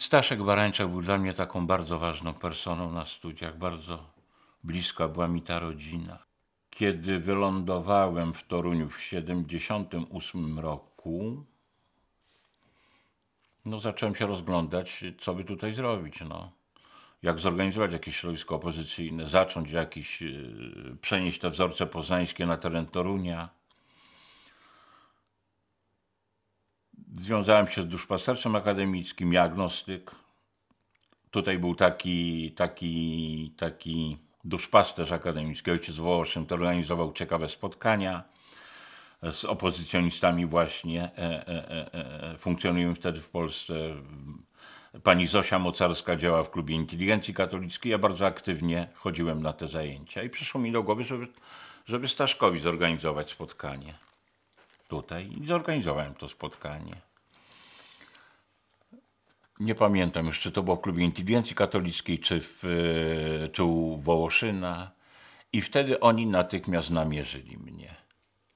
Staszek Barańczak był dla mnie taką bardzo ważną personą na studiach, bardzo bliska była mi ta rodzina. Kiedy wylądowałem w Toruniu w 1978 roku, no zacząłem się rozglądać, co by tutaj zrobić. No. Jak zorganizować jakieś środowisko opozycyjne, zacząć jakieś e, przenieść te wzorce poznańskie na teren Torunia. Związałem się z duszpasterzem akademickim, diagnostyk. Tutaj był taki, taki, taki duszpasterz akademicki, ojciec Wołoszyn, który organizował ciekawe spotkania z opozycjonistami właśnie. E, e, e, e, e wtedy w Polsce. Pani Zosia Mocarska działa w Klubie Inteligencji Katolickiej. Ja bardzo aktywnie chodziłem na te zajęcia i przyszło mi do głowy, żeby, żeby Staszkowi zorganizować spotkanie tutaj i zorganizowałem to spotkanie. Nie pamiętam już, czy to było w Klubie Inteligencji Katolickiej, czy, w, e, czy u Wołoszyna. I wtedy oni natychmiast namierzyli mnie.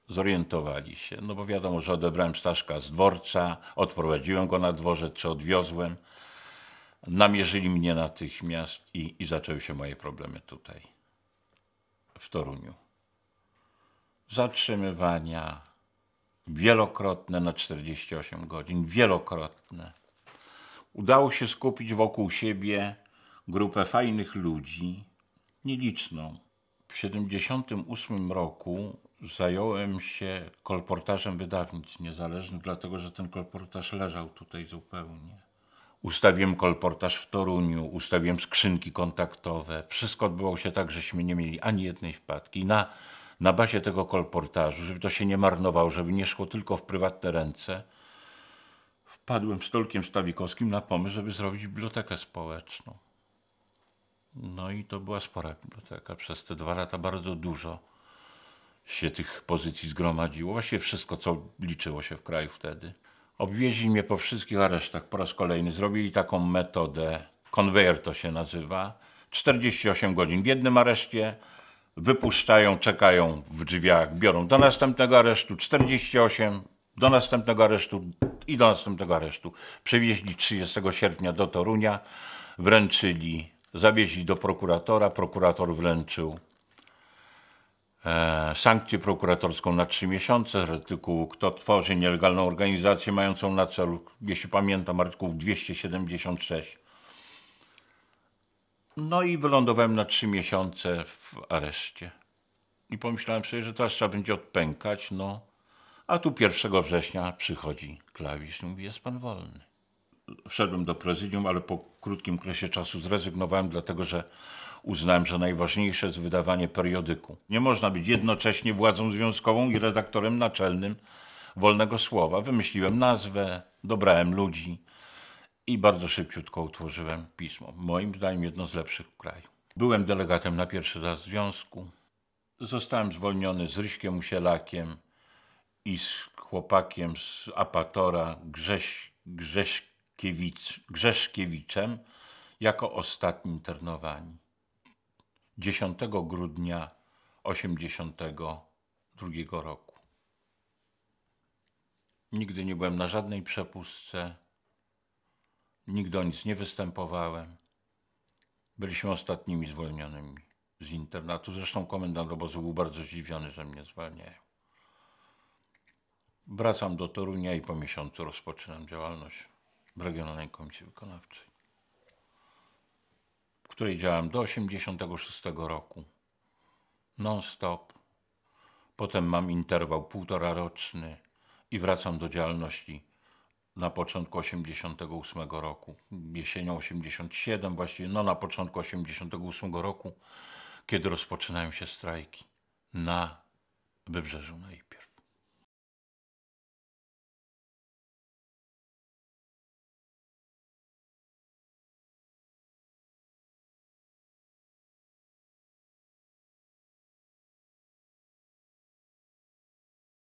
Zorientowali się, no bo wiadomo, że odebrałem Staszka z dworca, odprowadziłem go na dworzec, czy odwiozłem. Namierzyli mnie natychmiast i, i zaczęły się moje problemy tutaj, w Toruniu. Zatrzymywania, wielokrotne na 48 godzin, wielokrotne. Udało się skupić wokół siebie grupę fajnych ludzi, nieliczną. W 1978 roku zająłem się kolportażem wydawnic niezależnych, dlatego że ten kolportaż leżał tutaj zupełnie. Ustawiłem kolportaż w Toruniu, ustawiłem skrzynki kontaktowe. Wszystko odbyło się tak, żeśmy nie mieli ani jednej wpadki. Na na bazie tego kolportażu, żeby to się nie marnowało, żeby nie szło tylko w prywatne ręce, wpadłem z Tolkiem Stawikowskim na pomysł, żeby zrobić bibliotekę społeczną. No i to była spora biblioteka. Przez te dwa lata bardzo dużo się tych pozycji zgromadziło. Właściwie wszystko, co liczyło się w kraju wtedy. Obwieźli mnie po wszystkich aresztach po raz kolejny. Zrobili taką metodę, konwejer to się nazywa. 48 godzin w jednym areszcie, wypuszczają, czekają w drzwiach, biorą do następnego aresztu 48, do następnego aresztu i do następnego aresztu. Przewieźli 30 sierpnia do Torunia, wręczyli, zawieźli do prokuratora, prokurator wręczył e, sankcję prokuratorską na 3 miesiące z artykułu kto tworzy nielegalną organizację mającą na celu, jeśli pamiętam, artykuł 276 no i wylądowałem na trzy miesiące w areszcie. I pomyślałem sobie, że teraz trzeba będzie odpękać, no. A tu 1 września przychodzi klawisz i mówi, jest pan wolny. Wszedłem do prezydium, ale po krótkim kresie czasu zrezygnowałem, dlatego że uznałem, że najważniejsze jest wydawanie periodyku. Nie można być jednocześnie władzą związkową i redaktorem naczelnym wolnego słowa. Wymyśliłem nazwę, dobrałem ludzi i bardzo szybciutko utworzyłem pismo. Moim zdaniem jedno z lepszych w kraju. Byłem delegatem na pierwszy raz związku. Zostałem zwolniony z Ryśkiem Usielakiem i z chłopakiem z Apatora Grześ, Grzeszkiewicz, Grzeszkiewiczem jako ostatni internowani. 10 grudnia 1982 roku. Nigdy nie byłem na żadnej przepustce Nigdy o nic nie występowałem. Byliśmy ostatnimi zwolnionymi z internatu. Zresztą komendant obozu był bardzo zdziwiony, że mnie zwalniają. Wracam do Torunia i po miesiącu rozpoczynam działalność w Regionalnej Komisji Wykonawczej, w której działałem do 1986 roku. Non-stop. Potem mam interwał półtora roczny i wracam do działalności na początku 88 roku, jesienią 87 właściwie, no na początku 88 roku, kiedy rozpoczynają się strajki na Wybrzeżu najpierw.